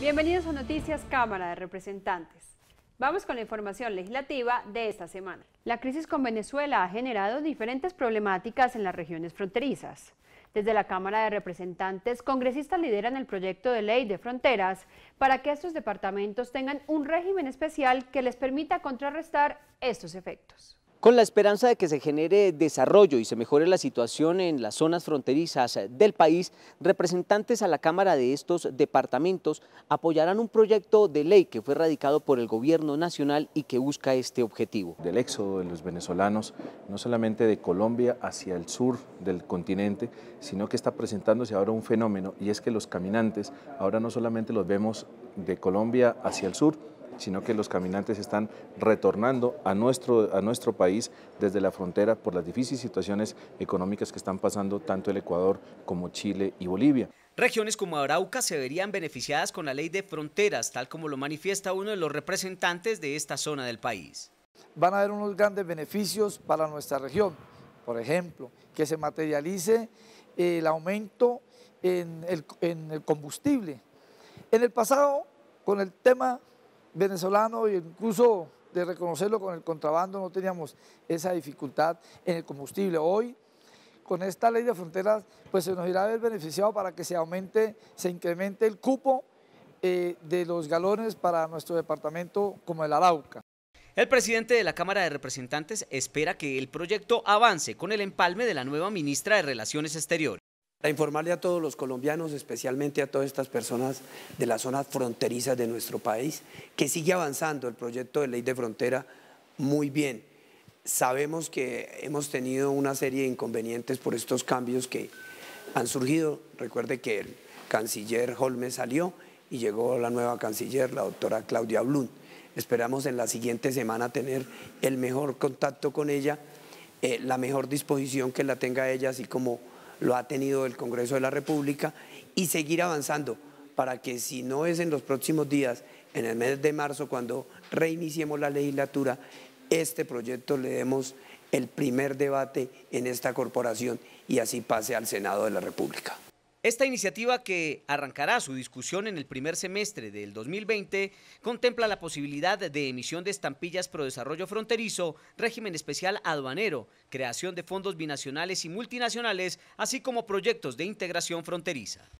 Bienvenidos a Noticias Cámara de Representantes. Vamos con la información legislativa de esta semana. La crisis con Venezuela ha generado diferentes problemáticas en las regiones fronterizas. Desde la Cámara de Representantes, congresistas lideran el proyecto de ley de fronteras para que estos departamentos tengan un régimen especial que les permita contrarrestar estos efectos. Con la esperanza de que se genere desarrollo y se mejore la situación en las zonas fronterizas del país, representantes a la Cámara de estos departamentos apoyarán un proyecto de ley que fue radicado por el Gobierno Nacional y que busca este objetivo. Del éxodo de los venezolanos, no solamente de Colombia hacia el sur del continente, sino que está presentándose ahora un fenómeno y es que los caminantes ahora no solamente los vemos de Colombia hacia el sur, sino que los caminantes están retornando a nuestro, a nuestro país desde la frontera por las difíciles situaciones económicas que están pasando tanto el Ecuador como Chile y Bolivia. Regiones como Arauca se verían beneficiadas con la ley de fronteras, tal como lo manifiesta uno de los representantes de esta zona del país. Van a haber unos grandes beneficios para nuestra región, por ejemplo, que se materialice eh, el aumento en el, en el combustible. En el pasado, con el tema venezolano e incluso de reconocerlo con el contrabando no teníamos esa dificultad en el combustible. Hoy, con esta ley de fronteras, pues se nos irá a ver beneficiado para que se aumente, se incremente el cupo eh, de los galones para nuestro departamento como el Arauca. El presidente de la Cámara de Representantes espera que el proyecto avance con el empalme de la nueva ministra de Relaciones Exteriores. Para informarle a todos los colombianos, especialmente a todas estas personas de las zonas fronterizas de nuestro país, que sigue avanzando el proyecto de ley de frontera muy bien. Sabemos que hemos tenido una serie de inconvenientes por estos cambios que han surgido. Recuerde que el canciller Holmes salió y llegó la nueva canciller, la doctora Claudia Blum. Esperamos en la siguiente semana tener el mejor contacto con ella, eh, la mejor disposición que la tenga ella, así como lo ha tenido el Congreso de la República y seguir avanzando para que si no es en los próximos días, en el mes de marzo, cuando reiniciemos la legislatura, este proyecto le demos el primer debate en esta corporación y así pase al Senado de la República. Esta iniciativa que arrancará su discusión en el primer semestre del 2020 contempla la posibilidad de emisión de estampillas pro desarrollo fronterizo, régimen especial aduanero, creación de fondos binacionales y multinacionales, así como proyectos de integración fronteriza.